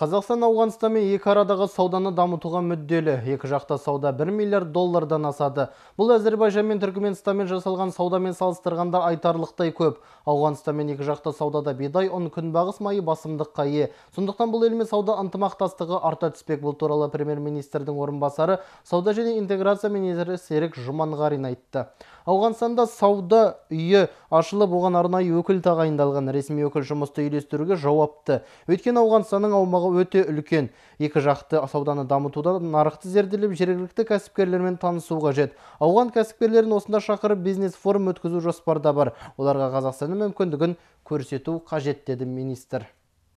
Қазақстан Ауғанстанмен екі арадағы сауданы дамытуға мүдделі. Екі жақта сауда 1 миллиард доллардан асады. Бұл Әзербайжан мен Түркіменстанмен жасалған саудамен салыстырғанда айтарлықтай көп. Ауғанстанмен екі жақта саудада бидай, ұн, күнбағыс майы басымдыққа ие. Сондықтан бұл елмен сауда ынтымақтастығы арта түспек. Бұл туралы премьер-министрдің орынбасары сауда және интеграция министрі Серік Жұманғарин айтты. Ауғанстанда сауда үйі ашылып, оған арнайы өкіл тағайындалған ресми өкіл жұмысты үйлестіруге жауапты. Өткен Ауғанстанның аумағы өте үлкен екі жақты сауданы дамытуда нарықты зерделеп жергілікті кәсіпкерлермен танысу қажет ауған кәсіпкерлерін осында шақырып бизнес форум өткізу жоспарда бар оларға қазақстанның мүмкіндігін көрсету қажет деді министр